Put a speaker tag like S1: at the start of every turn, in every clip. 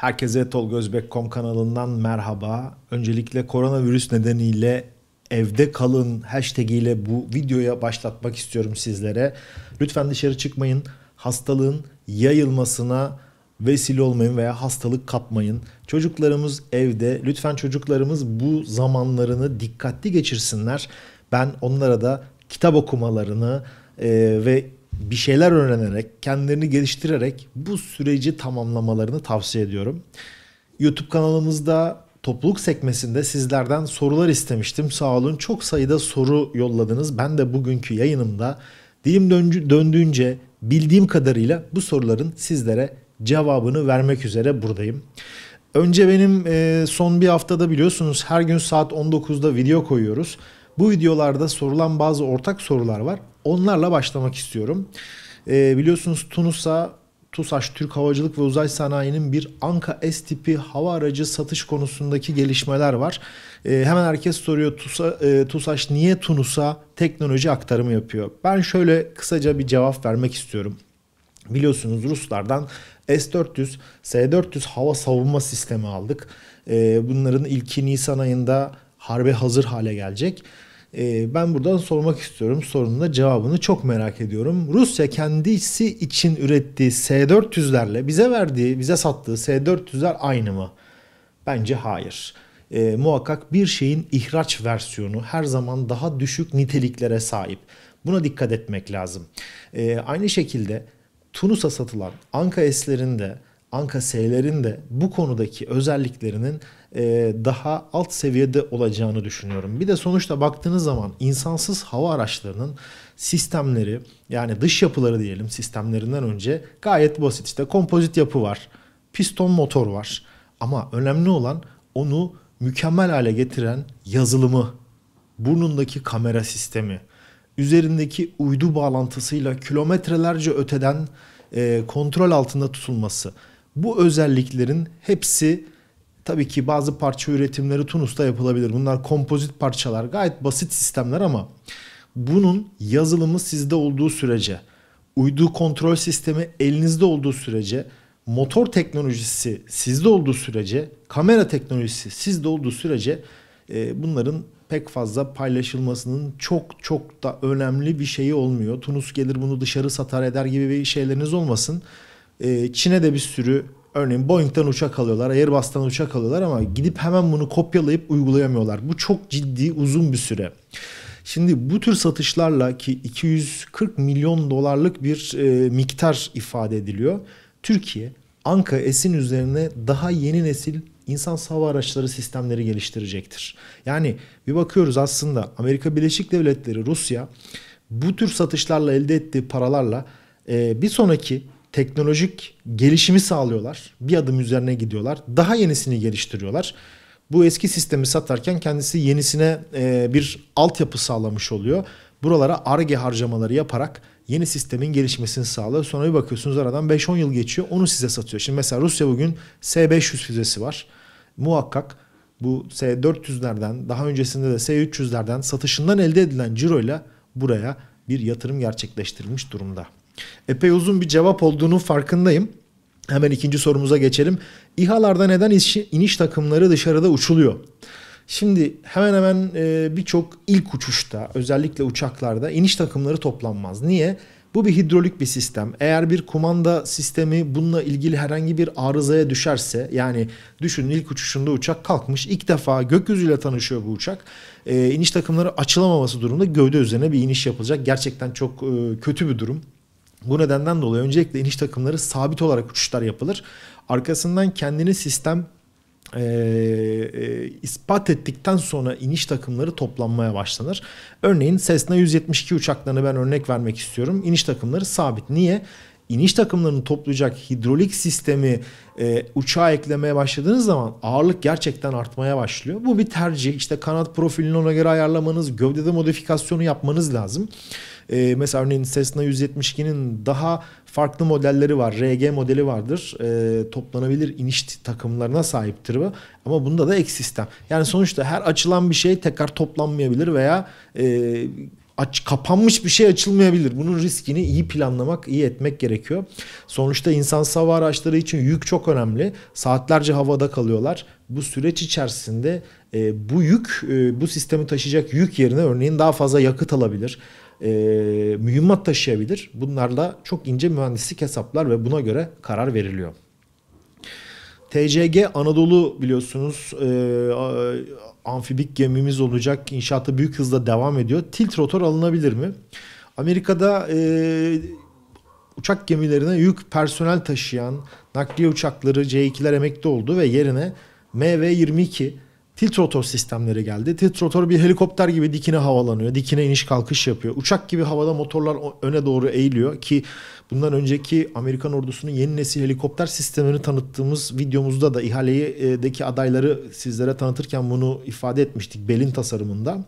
S1: Herkese Tolgözbek.com kanalından merhaba. Öncelikle koronavirüs nedeniyle evde kalın hashtag ile bu videoya başlatmak istiyorum sizlere. Lütfen dışarı çıkmayın. Hastalığın yayılmasına vesile olmayın veya hastalık kapmayın. Çocuklarımız evde. Lütfen çocuklarımız bu zamanlarını dikkatli geçirsinler. Ben onlara da kitap okumalarını e, ve bir şeyler öğrenerek, kendilerini geliştirerek bu süreci tamamlamalarını tavsiye ediyorum. YouTube kanalımızda topluluk sekmesinde sizlerden sorular istemiştim. Sağ olun çok sayıda soru yolladınız. Ben de bugünkü yayınımda dilim döndüğünce bildiğim kadarıyla bu soruların sizlere cevabını vermek üzere buradayım. Önce benim e, son bir haftada biliyorsunuz her gün saat 19'da video koyuyoruz. Bu videolarda sorulan bazı ortak sorular var. Onlarla başlamak istiyorum. E, biliyorsunuz Tunus'a TUSAŞ Türk Havacılık ve Uzay Sanayi'nin bir Anka S tipi hava aracı satış konusundaki gelişmeler var. E, hemen herkes soruyor TUSA, e, TUSAŞ niye Tunus'a teknoloji aktarımı yapıyor? Ben şöyle kısaca bir cevap vermek istiyorum. Biliyorsunuz Ruslardan S-400, S-400 hava savunma sistemi aldık. E, bunların ilki Nisan ayında harbe hazır hale gelecek. Ee, ben buradan sormak istiyorum. Sorunun da cevabını çok merak ediyorum. Rusya kendisi için ürettiği S-400'lerle bize verdiği, bize sattığı S-400'ler aynı mı? Bence hayır. E, muhakkak bir şeyin ihraç versiyonu her zaman daha düşük niteliklere sahip. Buna dikkat etmek lazım. E, aynı şekilde Tunus'a satılan Anka S'lerin de Anka S'lerin de bu konudaki özelliklerinin e, daha alt seviyede olacağını düşünüyorum. Bir de sonuçta baktığınız zaman insansız hava araçlarının sistemleri yani dış yapıları diyelim sistemlerinden önce gayet basit. işte kompozit yapı var, piston motor var ama önemli olan onu mükemmel hale getiren yazılımı, burnundaki kamera sistemi, üzerindeki uydu bağlantısıyla kilometrelerce öteden e, kontrol altında tutulması. Bu özelliklerin hepsi tabii ki bazı parça üretimleri Tunus'ta yapılabilir. Bunlar kompozit parçalar gayet basit sistemler ama bunun yazılımı sizde olduğu sürece, uydu kontrol sistemi elinizde olduğu sürece, motor teknolojisi sizde olduğu sürece, kamera teknolojisi sizde olduğu sürece e, bunların pek fazla paylaşılmasının çok çok da önemli bir şeyi olmuyor. Tunus gelir bunu dışarı satar eder gibi bir şeyleriniz olmasın. Ee, Çin'e de bir sürü örneğin Boeing'den uçak alıyorlar, Airbus'tan uçak alıyorlar ama gidip hemen bunu kopyalayıp uygulayamıyorlar. Bu çok ciddi uzun bir süre. Şimdi bu tür satışlarla ki 240 milyon dolarlık bir e, miktar ifade ediliyor. Türkiye Anka Esin üzerine daha yeni nesil insan hava araçları sistemleri geliştirecektir. Yani bir bakıyoruz aslında Amerika Birleşik Devletleri, Rusya bu tür satışlarla elde ettiği paralarla e, bir sonraki teknolojik gelişimi sağlıyorlar. Bir adım üzerine gidiyorlar. Daha yenisini geliştiriyorlar. Bu eski sistemi satarken kendisi yenisine e, bir altyapı sağlamış oluyor. Buralara ARGE harcamaları yaparak yeni sistemin gelişmesini sağlıyor. Sonra bir bakıyorsunuz aradan 5-10 yıl geçiyor onu size satıyor. Şimdi mesela Rusya bugün S-500 füzesi var. Muhakkak bu S-400'lerden daha öncesinde de S-300'lerden satışından elde edilen ciroyla buraya bir yatırım gerçekleştirilmiş durumda. Epey uzun bir cevap olduğunun farkındayım. Hemen ikinci sorumuza geçelim. İHA'larda neden iniş takımları dışarıda uçuluyor? Şimdi hemen hemen e, birçok ilk uçuşta özellikle uçaklarda iniş takımları toplanmaz. Niye? Bu bir hidrolik bir sistem. Eğer bir kumanda sistemi bununla ilgili herhangi bir arızaya düşerse yani düşünün ilk uçuşunda uçak kalkmış ilk defa gökyüzüyle tanışıyor bu uçak. E, iniş takımları açılamaması durumunda gövde üzerine bir iniş yapılacak. Gerçekten çok e, kötü bir durum. Bu nedenden dolayı öncelikle iniş takımları sabit olarak uçuşlar yapılır. Arkasından kendini sistem e, e, ispat ettikten sonra iniş takımları toplanmaya başlanır. Örneğin Cessna 172 uçaklarını ben örnek vermek istiyorum. İniş takımları sabit. Niye? İniş takımlarını toplayacak hidrolik sistemi e, uçağa eklemeye başladığınız zaman ağırlık gerçekten artmaya başlıyor. Bu bir tercih. İşte kanat profilini ona göre ayarlamanız, gövdede modifikasyonu yapmanız lazım. E, mesela örneğin Cessna 172'nin daha farklı modelleri var. RG modeli vardır. E, toplanabilir iniş takımlarına sahiptir bu. Ama bunda da ek sistem. Yani sonuçta her açılan bir şey tekrar toplanmayabilir veya e, aç, kapanmış bir şey açılmayabilir. Bunun riskini iyi planlamak, iyi etmek gerekiyor. Sonuçta insan hava araçları için yük çok önemli. Saatlerce havada kalıyorlar. Bu süreç içerisinde e, bu yük, e, bu sistemi taşıyacak yük yerine örneğin daha fazla yakıt alabilir e, mühimmat taşıyabilir. Bunlarla çok ince mühendislik hesaplar ve buna göre karar veriliyor. TCG Anadolu biliyorsunuz e, amfibik gemimiz olacak. İnşaatı büyük hızla devam ediyor. Tilt rotor alınabilir mi? Amerika'da e, uçak gemilerine yük personel taşıyan nakliye uçakları C2'ler emekli oldu ve yerine MV-22 Tilt rotor sistemleri geldi. Tilt rotor bir helikopter gibi dikine havalanıyor. Dikine iniş kalkış yapıyor. Uçak gibi havada motorlar öne doğru eğiliyor ki bundan önceki Amerikan ordusunun yeni nesil helikopter sistemini tanıttığımız videomuzda da ihaledeki adayları sizlere tanıtırken bunu ifade etmiştik belin tasarımında.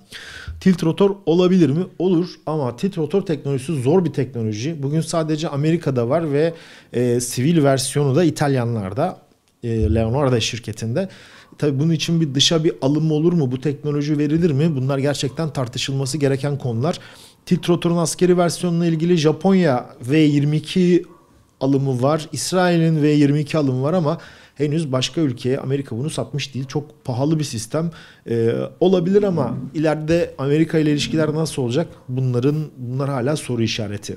S1: tilt rotor olabilir mi? Olur ama tilt rotor teknolojisi zor bir teknoloji. Bugün sadece Amerika'da var ve e, sivil versiyonu da İtalyanlarda e, Leonardo şirketinde. Tabii bunun için bir dışa bir alım olur mu? Bu teknoloji verilir mi? Bunlar gerçekten tartışılması gereken konular. Tiltrotor'un askeri versiyonuna ilgili Japonya V22 alımı var. İsrail'in V22 alımı var ama henüz başka ülkeye Amerika bunu satmış değil. Çok pahalı bir sistem ee, olabilir ama ileride Amerika ile ilişkiler nasıl olacak? Bunların bunlar hala soru işareti.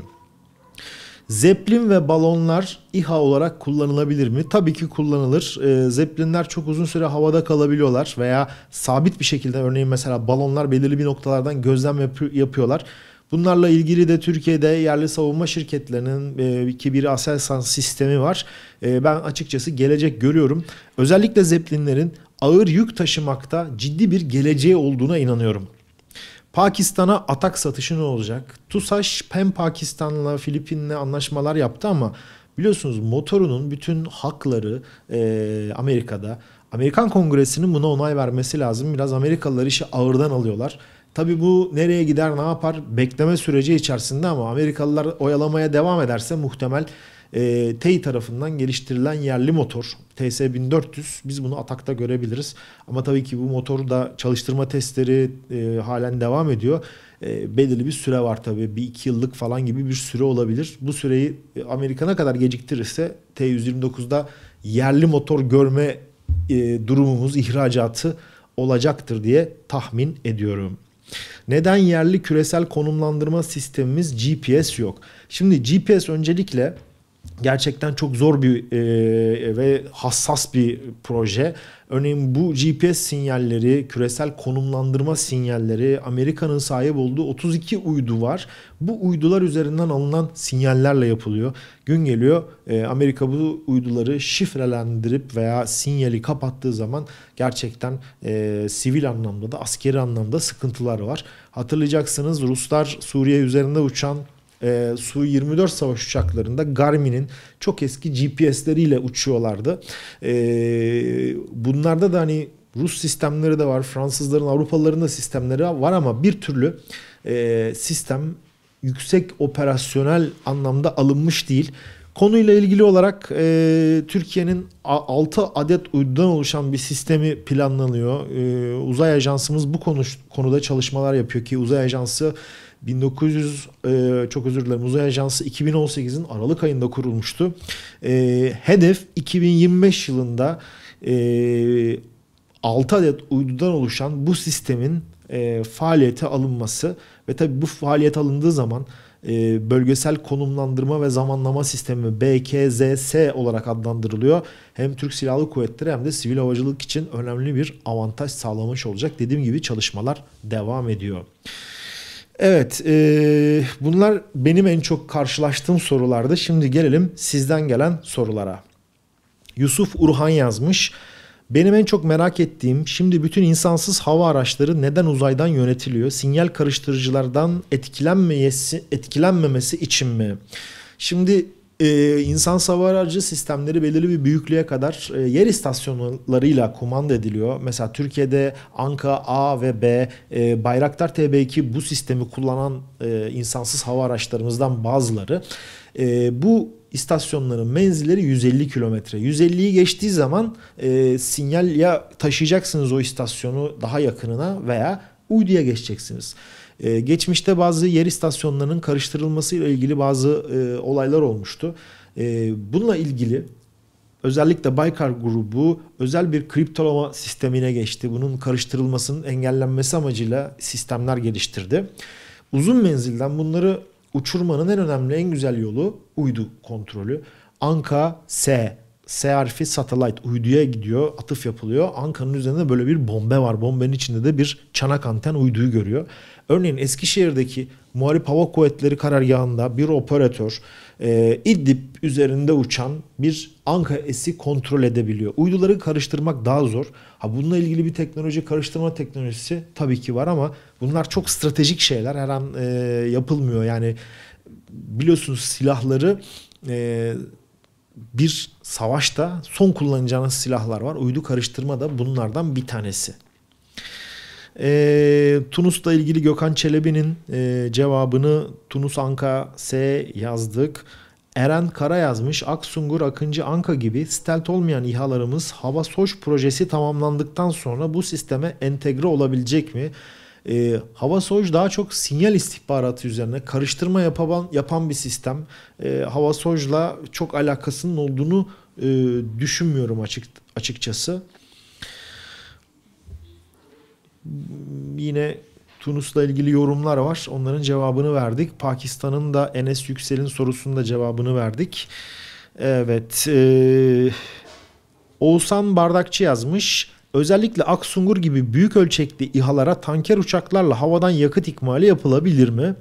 S1: Zeplin ve balonlar İHA olarak kullanılabilir mi? Tabii ki kullanılır. Ee, zeplinler çok uzun süre havada kalabiliyorlar veya sabit bir şekilde örneğin mesela balonlar belirli bir noktalardan gözlem yap- yapıyorlar. Bunlarla ilgili de Türkiye'de yerli savunma şirketlerinin e, ki bir Aselsan sistemi var. E, ben açıkçası gelecek görüyorum. Özellikle zeplinlerin ağır yük taşımakta ciddi bir geleceği olduğuna inanıyorum. Pakistan'a atak satışı ne olacak? TUSAŞ PEM Pakistan'la Filipin'le anlaşmalar yaptı ama biliyorsunuz motorunun bütün hakları e, Amerika'da. Amerikan Kongresi'nin buna onay vermesi lazım. Biraz Amerikalılar işi ağırdan alıyorlar. Tabi bu nereye gider ne yapar bekleme süreci içerisinde ama Amerikalılar oyalamaya devam ederse muhtemel e, ee, TEİ tarafından geliştirilen yerli motor TS1400 biz bunu Atak'ta görebiliriz. Ama tabii ki bu motoru da çalıştırma testleri e, halen devam ediyor. E, belirli bir süre var tabii. Bir iki yıllık falan gibi bir süre olabilir. Bu süreyi e, Amerikan'a kadar geciktirirse T129'da yerli motor görme e, durumumuz, ihracatı olacaktır diye tahmin ediyorum. Neden yerli küresel konumlandırma sistemimiz GPS yok? Şimdi GPS öncelikle gerçekten çok zor bir e, ve hassas bir proje. Örneğin bu GPS sinyalleri, küresel konumlandırma sinyalleri, Amerika'nın sahip olduğu 32 uydu var. Bu uydular üzerinden alınan sinyallerle yapılıyor. Gün geliyor e, Amerika bu uyduları şifrelendirip veya sinyali kapattığı zaman gerçekten e, sivil anlamda da askeri anlamda sıkıntılar var. Hatırlayacaksınız Ruslar Suriye üzerinde uçan e, ee, Su-24 savaş uçaklarında Garmin'in çok eski GPS'leriyle uçuyorlardı. E, bunlarda da hani Rus sistemleri de var, Fransızların, Avrupalıların da sistemleri var ama bir türlü e, sistem yüksek operasyonel anlamda alınmış değil. Konuyla ilgili olarak e, Türkiye'nin 6 adet uydudan oluşan bir sistemi planlanıyor. E, uzay Ajansımız bu konu, konuda çalışmalar yapıyor ki Uzay Ajansı 1900 e, çok özür dilerim Uzay Ajansı 2018'in Aralık ayında kurulmuştu. E, hedef 2025 yılında e, 6 adet uydudan oluşan bu sistemin e, faaliyete alınması ve tabi bu faaliyet alındığı zaman e, bölgesel konumlandırma ve zamanlama sistemi BKZS olarak adlandırılıyor. Hem Türk Silahlı Kuvvetleri hem de sivil havacılık için önemli bir avantaj sağlamış olacak. Dediğim gibi çalışmalar devam ediyor. Evet, e, bunlar benim en çok karşılaştığım sorulardı. Şimdi gelelim sizden gelen sorulara. Yusuf Urhan yazmış. Benim en çok merak ettiğim şimdi bütün insansız hava araçları neden uzaydan yönetiliyor? Sinyal karıştırıcılardan etkilenmemesi için mi? Şimdi e, insan savar aracı sistemleri belirli bir büyüklüğe kadar e, yer istasyonlarıyla kumanda ediliyor. Mesela Türkiye'de Anka A ve B, e, Bayraktar TB2 bu sistemi kullanan e, insansız hava araçlarımızdan bazıları. E, bu istasyonların menzilleri 150 kilometre. 150'yi geçtiği zaman e, sinyal ya taşıyacaksınız o istasyonu daha yakınına veya uyduya geçeceksiniz. Ee, geçmişte bazı yer istasyonlarının karıştırılmasıyla ilgili bazı e, olaylar olmuştu. E, bununla ilgili özellikle Baykar grubu özel bir kriptolama sistemine geçti. Bunun karıştırılmasının engellenmesi amacıyla sistemler geliştirdi. Uzun menzilden bunları uçurmanın en önemli en güzel yolu uydu kontrolü. Anka S S harfi satellite uyduya gidiyor, atıf yapılıyor. Anka'nın üzerinde böyle bir bombe var. Bombenin içinde de bir çanak anten uyduyu görüyor. Örneğin Eskişehir'deki Muharip Hava Kuvvetleri karargahında bir operatör e, İdlib üzerinde uçan bir Anka S'i kontrol edebiliyor. Uyduları karıştırmak daha zor. Ha bununla ilgili bir teknoloji, karıştırma teknolojisi tabii ki var ama bunlar çok stratejik şeyler. Her an e, yapılmıyor. Yani biliyorsunuz silahları e, bir savaşta son kullanacağınız silahlar var. Uydu karıştırma da bunlardan bir tanesi. E, Tunus'la ilgili Gökhan Çelebi'nin e, cevabını Tunus Anka S yazdık. Eren Kara yazmış. Aksungur, Akıncı, Anka gibi stelt olmayan İHA'larımız hava soş projesi tamamlandıktan sonra bu sisteme entegre olabilecek mi? E, hava soj daha çok sinyal istihbaratı üzerine karıştırma yapan, yapan bir sistem. E, hava sojla çok alakasının olduğunu e, düşünmüyorum açık açıkçası yine Tunus'la ilgili yorumlar var. Onların cevabını verdik. Pakistan'ın da Enes Yüksel'in sorusunun da cevabını verdik. Evet. Ee, Oğuzhan Bardakçı yazmış. Özellikle Aksungur gibi büyük ölçekli İHA'lara tanker uçaklarla havadan yakıt ikmali yapılabilir mi?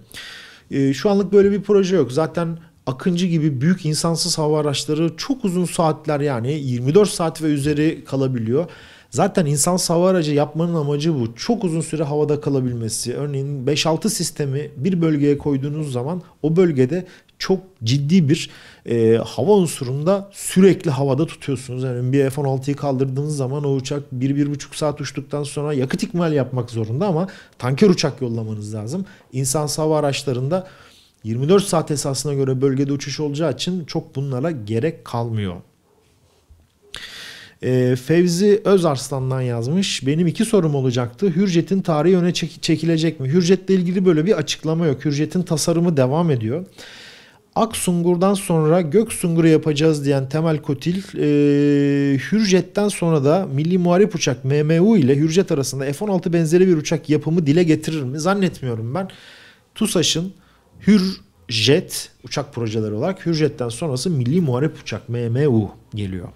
S1: Ee, şu anlık böyle bir proje yok. Zaten Akıncı gibi büyük insansız hava araçları çok uzun saatler yani 24 saat ve üzeri kalabiliyor. Zaten insan hava aracı yapmanın amacı bu. Çok uzun süre havada kalabilmesi. Örneğin 5-6 sistemi bir bölgeye koyduğunuz zaman o bölgede çok ciddi bir e, hava unsurunda sürekli havada tutuyorsunuz. Yani bir F-16'yı kaldırdığınız zaman o uçak 1-1,5 saat uçtuktan sonra yakıt ikmal yapmak zorunda ama tanker uçak yollamanız lazım. İnsan hava araçlarında 24 saat esasına göre bölgede uçuş olacağı için çok bunlara gerek kalmıyor. E, Fevzi Özarslan'dan yazmış. Benim iki sorum olacaktı. Hürjet'in tarihi öne çek- çekilecek mi? Hürjet'le ilgili böyle bir açıklama yok. Hürjet'in tasarımı devam ediyor. Aksungur'dan sonra Gök Göksungur'u yapacağız diyen Temel Kotil, e, Hürjet'ten sonra da Milli Muharip Uçak MMU ile Hürjet arasında F-16 benzeri bir uçak yapımı dile getirir mi? Zannetmiyorum ben. TUSAŞ'ın Hürjet uçak projeleri olarak Hürjet'ten sonrası Milli Muharip Uçak MMU geliyor.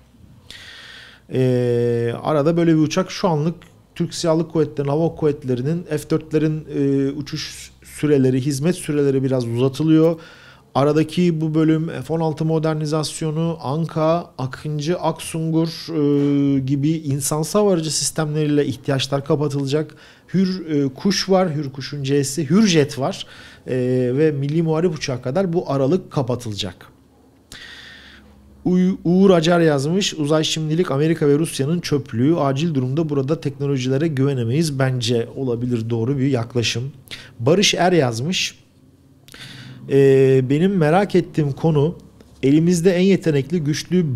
S1: E, arada böyle bir uçak şu anlık Türk Silahlı Kuvvetleri'nin, Hava Kuvvetleri'nin F-4'lerin e, uçuş süreleri, hizmet süreleri biraz uzatılıyor. Aradaki bu bölüm F-16 modernizasyonu, Anka, Akıncı, Aksungur e, gibi insan savarıcı sistemleriyle ihtiyaçlar kapatılacak. Hür e, Kuş var, Hür Kuş'un C'si, Hürjet var e, ve Milli Muharip Uçağı kadar bu aralık kapatılacak. Uğur Acar yazmış. Uzay şimdilik Amerika ve Rusya'nın çöplüğü. Acil durumda burada teknolojilere güvenemeyiz. Bence olabilir doğru bir yaklaşım. Barış Er yazmış. Ee, benim merak ettiğim konu elimizde en yetenekli, güçlü,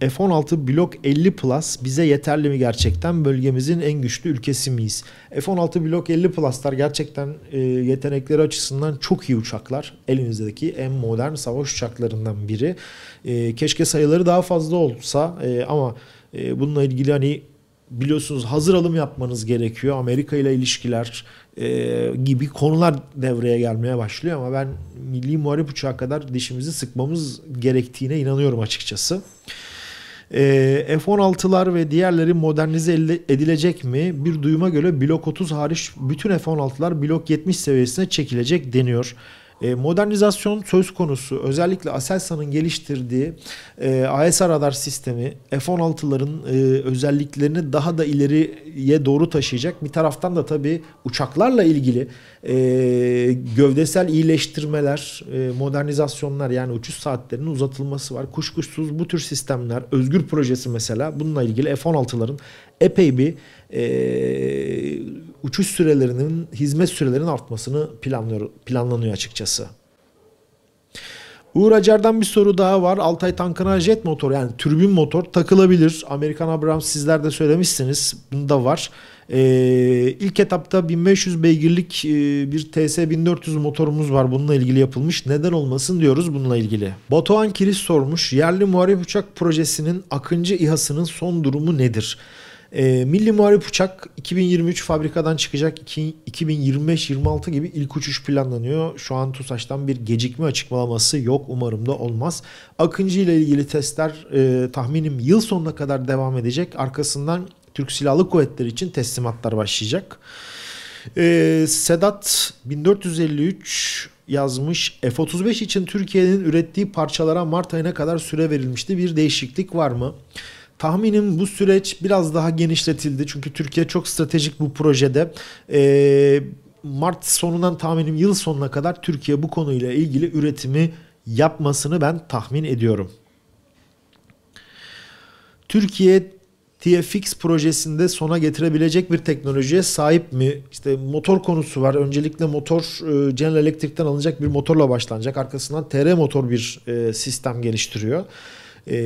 S1: F-16 Blok 50 Plus bize yeterli mi gerçekten? Bölgemizin en güçlü ülkesi miyiz? F-16 Blok 50 Plus'lar gerçekten e, yetenekleri açısından çok iyi uçaklar. Elinizdeki en modern savaş uçaklarından biri. E, keşke sayıları daha fazla olsa e, ama e, bununla ilgili hani biliyorsunuz hazır alım yapmanız gerekiyor. Amerika ile ilişkiler e, gibi konular devreye gelmeye başlıyor ama ben milli muharip uçağı kadar dişimizi sıkmamız gerektiğine inanıyorum açıkçası. E, ee, F-16'lar ve diğerleri modernize edilecek mi? Bir duyuma göre blok 30 hariç bütün F-16'lar blok 70 seviyesine çekilecek deniyor. E, modernizasyon söz konusu. Özellikle Aselsan'ın geliştirdiği e, radar sistemi F-16'ların e, özelliklerini daha da ileriye doğru taşıyacak. Bir taraftan da tabii uçaklarla ilgili e, gövdesel iyileştirmeler, modernizasyonlar yani uçuş saatlerinin uzatılması var. Kuşkusuz bu tür sistemler, Özgür Projesi mesela bununla ilgili F-16'ların epey bir uçuş sürelerinin, hizmet sürelerinin artmasını planlıyor, planlanıyor açıkçası. Uğur Acar'dan bir soru daha var. Altay tankına jet motor yani türbin motor takılabilir. Amerikan Abrams sizler de söylemişsiniz. Bunda var. Ee, ilk etapta 1500 beygirlik e, bir TS1400 motorumuz var. Bununla ilgili yapılmış. Neden olmasın diyoruz bununla ilgili. Batuhan Kiris sormuş. Yerli muharip uçak projesinin Akıncı İHA'sının son durumu nedir? E, Milli Muharip Uçak 2023 fabrikadan çıkacak 2025-26 gibi ilk uçuş planlanıyor. Şu an TUSAŞ'tan bir gecikme açıklaması yok umarım da olmaz. Akıncı ile ilgili testler e, tahminim yıl sonuna kadar devam edecek. Arkasından Türk Silahlı Kuvvetleri için teslimatlar başlayacak. E, Sedat 1453 yazmış. F-35 için Türkiye'nin ürettiği parçalara Mart ayına kadar süre verilmişti. Bir değişiklik var mı? Tahminim bu süreç biraz daha genişletildi. Çünkü Türkiye çok stratejik bu projede. Ee, Mart sonundan tahminim yıl sonuna kadar Türkiye bu konuyla ilgili üretimi yapmasını ben tahmin ediyorum. Türkiye TFX projesinde sona getirebilecek bir teknolojiye sahip mi? İşte motor konusu var. Öncelikle motor e, General Electric'ten alınacak bir motorla başlanacak. Arkasından TR motor bir e, sistem geliştiriyor. E,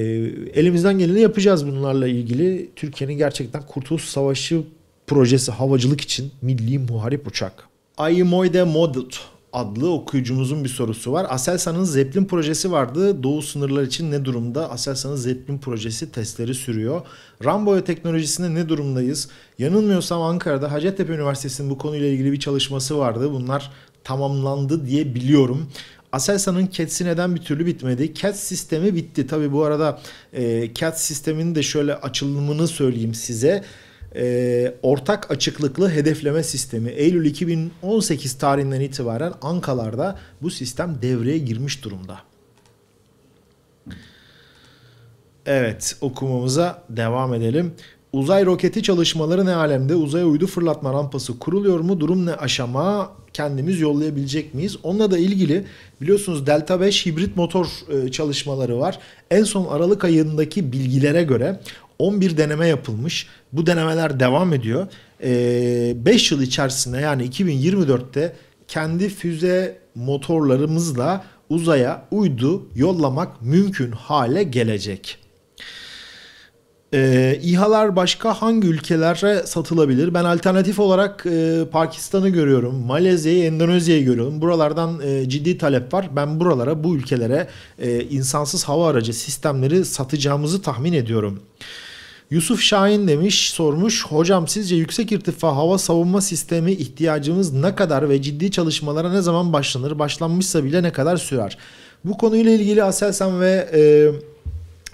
S1: elimizden geleni yapacağız bunlarla ilgili. Türkiye'nin gerçekten Kurtuluş Savaşı projesi havacılık için milli muharip uçak. Ayimoide Modut adlı okuyucumuzun bir sorusu var. Aselsan'ın Zeppelin projesi vardı. Doğu sınırlar için ne durumda? Aselsan'ın Zeppelin projesi testleri sürüyor. Ramboya teknolojisinde ne durumdayız? Yanılmıyorsam Ankara'da Hacettepe Üniversitesi'nin bu konuyla ilgili bir çalışması vardı. Bunlar tamamlandı diye biliyorum. Aselsan'ın CATS'i neden bir türlü bitmedi? CATS sistemi bitti. Tabi bu arada e, CATS sisteminin de şöyle açılımını söyleyeyim size. E, ortak açıklıklı hedefleme sistemi. Eylül 2018 tarihinden itibaren Ankara'da bu sistem devreye girmiş durumda. Evet okumamıza devam edelim. Uzay roketi çalışmaları ne alemde? Uzaya uydu fırlatma rampası kuruluyor mu? Durum ne aşama? kendimiz yollayabilecek miyiz? Onunla da ilgili biliyorsunuz Delta 5 hibrit motor e, çalışmaları var. En son Aralık ayındaki bilgilere göre 11 deneme yapılmış. Bu denemeler devam ediyor. 5 e, yıl içerisinde yani 2024'te kendi füze motorlarımızla uzaya uydu yollamak mümkün hale gelecek. E, İHA'lar başka hangi ülkelere satılabilir? Ben alternatif olarak e, Pakistan'ı görüyorum, Malezya'yı, Endonezya'yı görüyorum. Buralardan e, ciddi talep var. Ben buralara, bu ülkelere e, insansız hava aracı sistemleri satacağımızı tahmin ediyorum. Yusuf Şahin demiş, sormuş. Hocam sizce yüksek irtifa hava savunma sistemi ihtiyacımız ne kadar ve ciddi çalışmalara ne zaman başlanır? Başlanmışsa bile ne kadar sürer? Bu konuyla ilgili Aselsan ve... E,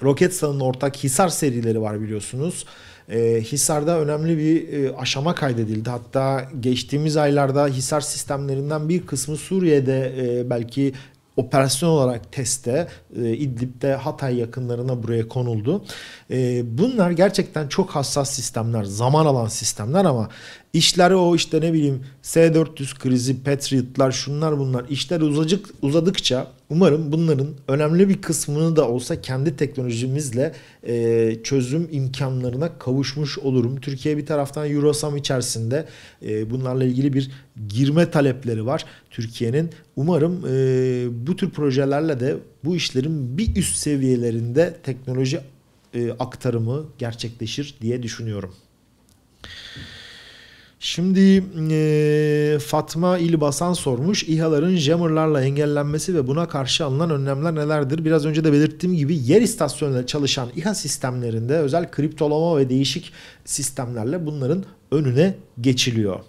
S1: Roketsan'ın ortak Hisar serileri var biliyorsunuz. E, Hisar'da önemli bir e, aşama kaydedildi. Hatta geçtiğimiz aylarda Hisar sistemlerinden bir kısmı Suriye'de e, belki operasyon olarak teste e, İdlib'de Hatay yakınlarına buraya konuldu. E, bunlar gerçekten çok hassas sistemler, zaman alan sistemler ama İşleri o işte ne bileyim S-400 krizi, Patriot'lar şunlar bunlar işler uzacık, uzadıkça umarım bunların önemli bir kısmını da olsa kendi teknolojimizle e, çözüm imkanlarına kavuşmuş olurum. Türkiye bir taraftan Eurosam içerisinde e, bunlarla ilgili bir girme talepleri var Türkiye'nin. Umarım e, bu tür projelerle de bu işlerin bir üst seviyelerinde teknoloji e, aktarımı gerçekleşir diye düşünüyorum. Şimdi e, Fatma İlbasan sormuş. İHA'ların jammerlarla engellenmesi ve buna karşı alınan önlemler nelerdir? Biraz önce de belirttiğim gibi yer istasyonlarında çalışan İHA sistemlerinde özel kriptolama ve değişik sistemlerle bunların önüne geçiliyor.